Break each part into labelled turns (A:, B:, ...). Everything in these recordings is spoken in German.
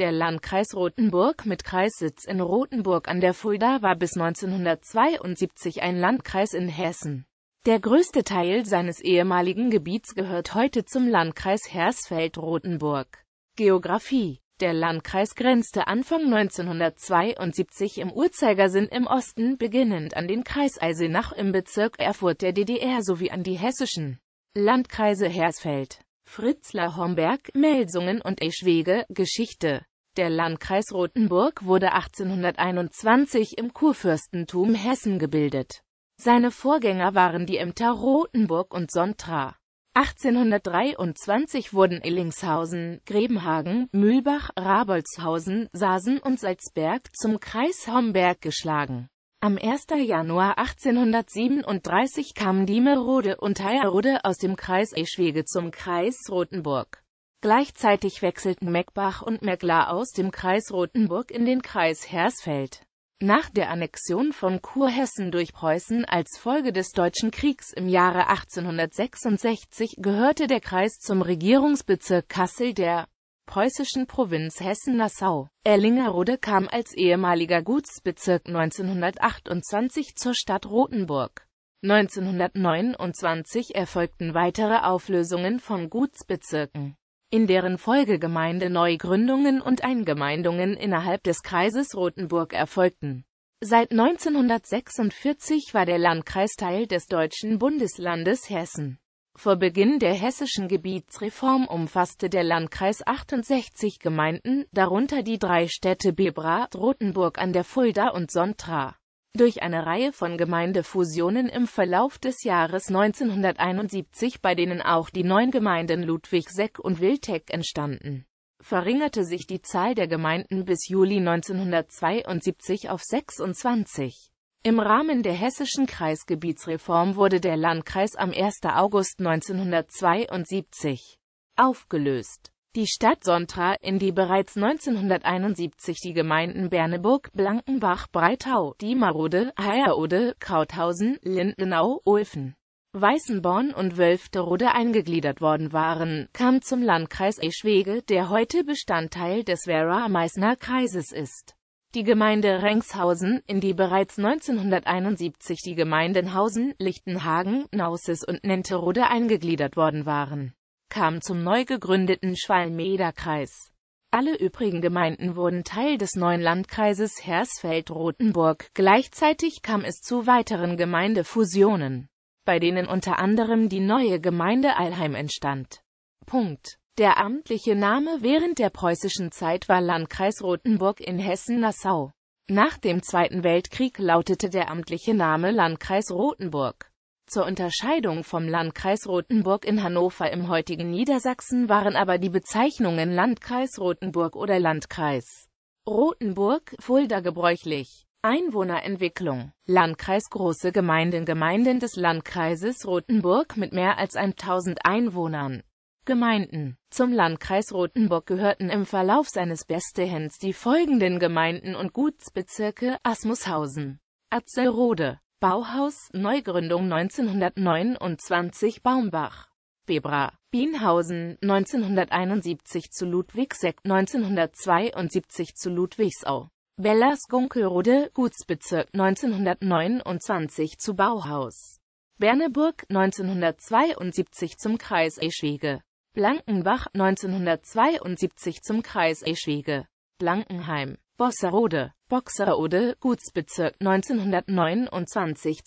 A: der Landkreis Rothenburg mit Kreissitz in Rothenburg an der Fulda war bis 1972 ein Landkreis in Hessen. Der größte Teil seines ehemaligen Gebiets gehört heute zum Landkreis hersfeld rothenburg Geografie Der Landkreis grenzte Anfang 1972 im Uhrzeigersinn im Osten beginnend an den Kreis Eisenach im Bezirk Erfurt der DDR sowie an die hessischen Landkreise Hersfeld, Fritzler homberg Melsungen und Eschwege. Geschichte der Landkreis Rothenburg wurde 1821 im Kurfürstentum Hessen gebildet. Seine Vorgänger waren die Ämter Rothenburg und Sontra. 1823 wurden Illingshausen, Grebenhagen, Mühlbach, Rabolzhausen, Sasen und Salzberg zum Kreis Homberg geschlagen. Am 1. Januar 1837 kamen Diemerode und Heierode aus dem Kreis Eschwege zum Kreis Rothenburg. Gleichzeitig wechselten Meckbach und Meckler aus dem Kreis Rothenburg in den Kreis Hersfeld. Nach der Annexion von Kurhessen durch Preußen als Folge des Deutschen Kriegs im Jahre 1866 gehörte der Kreis zum Regierungsbezirk Kassel der preußischen Provinz Hessen-Nassau. Erlingerode kam als ehemaliger Gutsbezirk 1928 zur Stadt Rothenburg. 1929 erfolgten weitere Auflösungen von Gutsbezirken in deren Folge Gemeindeneugründungen und Eingemeindungen innerhalb des Kreises Rothenburg erfolgten. Seit 1946 war der Landkreis Teil des deutschen Bundeslandes Hessen. Vor Beginn der hessischen Gebietsreform umfasste der Landkreis 68 Gemeinden, darunter die drei Städte Bebra, Rothenburg an der Fulda und Sontra. Durch eine Reihe von Gemeindefusionen im Verlauf des Jahres 1971, bei denen auch die neuen Gemeinden Ludwigseck und Wilteck entstanden, verringerte sich die Zahl der Gemeinden bis Juli 1972 auf 26. Im Rahmen der hessischen Kreisgebietsreform wurde der Landkreis am 1. August 1972 aufgelöst. Die Stadt Sontra, in die bereits 1971 die Gemeinden Berneburg, Blankenbach, Breitau, Diemarode, Heierode, Krauthausen, Lindenau, Ulfen, Weißenborn und Wölfterode eingegliedert worden waren, kam zum Landkreis Eschwege, der heute Bestandteil des Werra-Meißner Kreises ist. Die Gemeinde Rengshausen, in die bereits 1971 die Gemeinden Hausen, Lichtenhagen, Naußes und Nenterode eingegliedert worden waren kam zum neu gegründeten Schwalmeder-Kreis. Alle übrigen Gemeinden wurden Teil des neuen Landkreises Hersfeld-Rotenburg. Gleichzeitig kam es zu weiteren Gemeindefusionen, bei denen unter anderem die neue Gemeinde Alheim entstand. Punkt. Der amtliche Name während der preußischen Zeit war Landkreis Rotenburg in Hessen-Nassau. Nach dem Zweiten Weltkrieg lautete der amtliche Name Landkreis Rotenburg. Zur Unterscheidung vom Landkreis Rothenburg in Hannover im heutigen Niedersachsen waren aber die Bezeichnungen Landkreis Rothenburg oder Landkreis Rothenburg, Fulda gebräuchlich. Einwohnerentwicklung Landkreis Große Gemeinden Gemeinden des Landkreises Rothenburg mit mehr als 1000 Einwohnern Gemeinden Zum Landkreis Rothenburg gehörten im Verlauf seines Bestehens die folgenden Gemeinden und Gutsbezirke Asmushausen, Atzelrode, Bauhaus Neugründung 1929 Baumbach Bebra Bienhausen 1971 zu Ludwigseck 1972 zu Ludwigsau Bellas Gunkelrode Gutsbezirk 1929 zu Bauhaus Berneburg 1972 zum Kreis Eschwege Blankenbach 1972 zum Kreis Eschwege Blankenheim Bosserode, Boxerode, Gutsbezirk 1929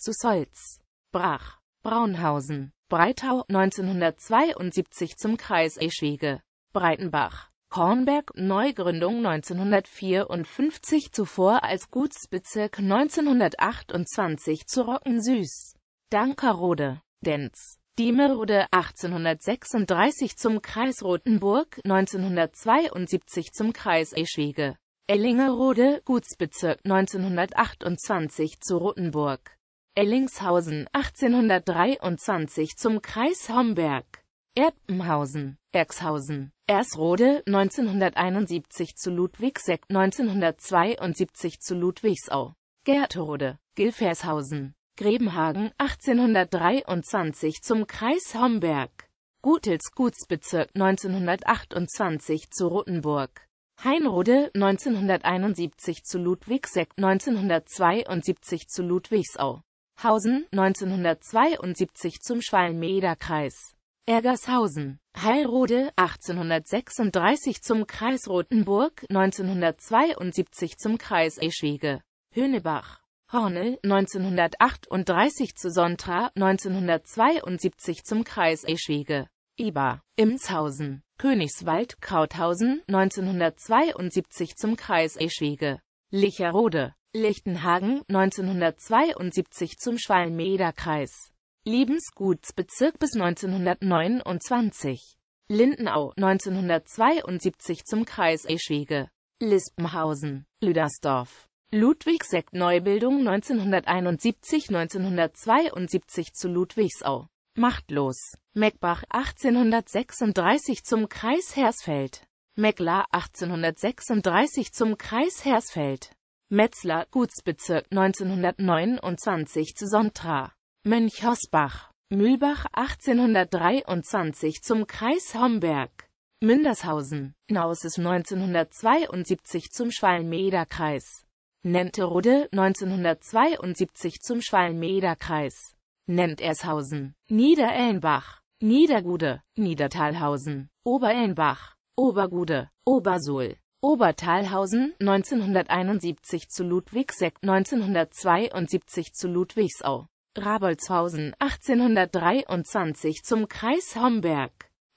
A: zu Solz, Brach, Braunhausen, Breitau 1972 zum Kreis Eschwege, Breitenbach, Kornberg, Neugründung 1954 zuvor als Gutsbezirk 1928 zu Rockensüß, Dankerode, Denz. Diemerode 1836 zum Kreis Rotenburg, 1972 zum Kreis Eschwege. Ellingerode, Gutsbezirk 1928 zu Rottenburg. Ellingshausen 1823 zum Kreis Homberg. Erpenhausen, Erxhausen, Ersrode 1971 zu Ludwigseck 1972 zu Ludwigsau. Gertrode, Gilfershausen, Grebenhagen 1823 zum Kreis Homberg. Gutels Gutsbezirk 1928 zu Rottenburg. Heinrode 1971 zu Ludwigseck 1972 zu Ludwigsau. Hausen 1972 zum Schwalmeder Kreis. Ergershausen. Heilrode 1836 zum Kreis Rothenburg, 1972 zum Kreis Eschwege. Hönebach. Hornel 1938 zu Sontra, 1972 zum Kreis Eschwege. Eber. Imshausen. Königswald Krauthausen 1972 zum Kreis Eschwege, Licherode, Lichtenhagen 1972 zum Schwalmeder Kreis, Liebensgutsbezirk bis 1929, Lindenau 1972 zum Kreis Eschwege, Lispenhausen, Lüdersdorf, Ludwigsekt Neubildung 1971-1972 zu Ludwigsau machtlos. Meckbach 1836 zum Kreis Hersfeld. Mecklar 1836 zum Kreis Hersfeld. Metzler Gutsbezirk 1929 zu Sontra. Mönchosbach. Mühlbach 1823 zum Kreis Homberg. Mündershausen. Nauses 1972 zum Schwalmeder-Kreis. Nenterode 1972 zum Schwalmeder-Kreis nennt Ershausen, Niederellenbach, Niedergude, Niedertalhausen, Oberellenbach, Obergude, Obersuhl. Obertalhausen 1971 zu Ludwigseck, 1972 zu Ludwigsau, Rabolzhausen 1823 zum Kreis Homberg,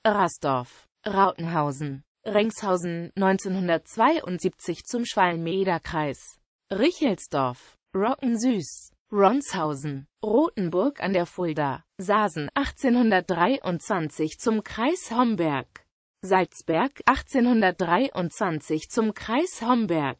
A: Rastorf, Rautenhausen, Rengshausen 1972 zum Schwalmederkreis, Richelsdorf, Rockensüß Ronshausen, Rotenburg an der Fulda, Sasen 1823 zum Kreis Homberg, Salzberg 1823 zum Kreis Homberg,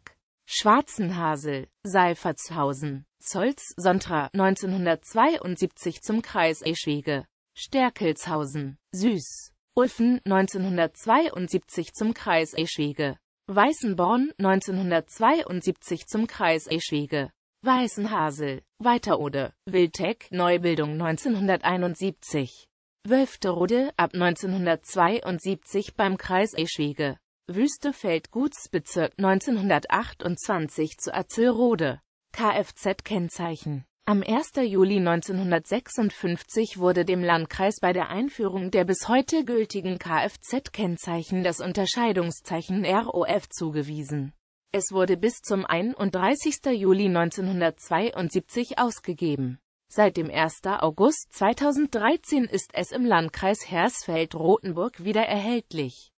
A: Schwarzenhasel, Seifertshausen, Zolz, Sontra 1972 zum Kreis Eschwege, Sterkelshausen, Süß, Ulfen 1972 zum Kreis Eschwege, Weißenborn 1972 zum Kreis Eschwege. Weißenhasel, Weiterode, Wildteck, Neubildung 1971. Wölfterode, ab 1972 beim Kreis Eschwege. Wüstefeld Gutsbezirk 1928 zu Azelrode. Kfz-Kennzeichen. Am 1. Juli 1956 wurde dem Landkreis bei der Einführung der bis heute gültigen Kfz-Kennzeichen das Unterscheidungszeichen ROF zugewiesen. Es wurde bis zum 31. Juli 1972 ausgegeben. Seit dem 1. August 2013 ist es im Landkreis Hersfeld-Rotenburg wieder erhältlich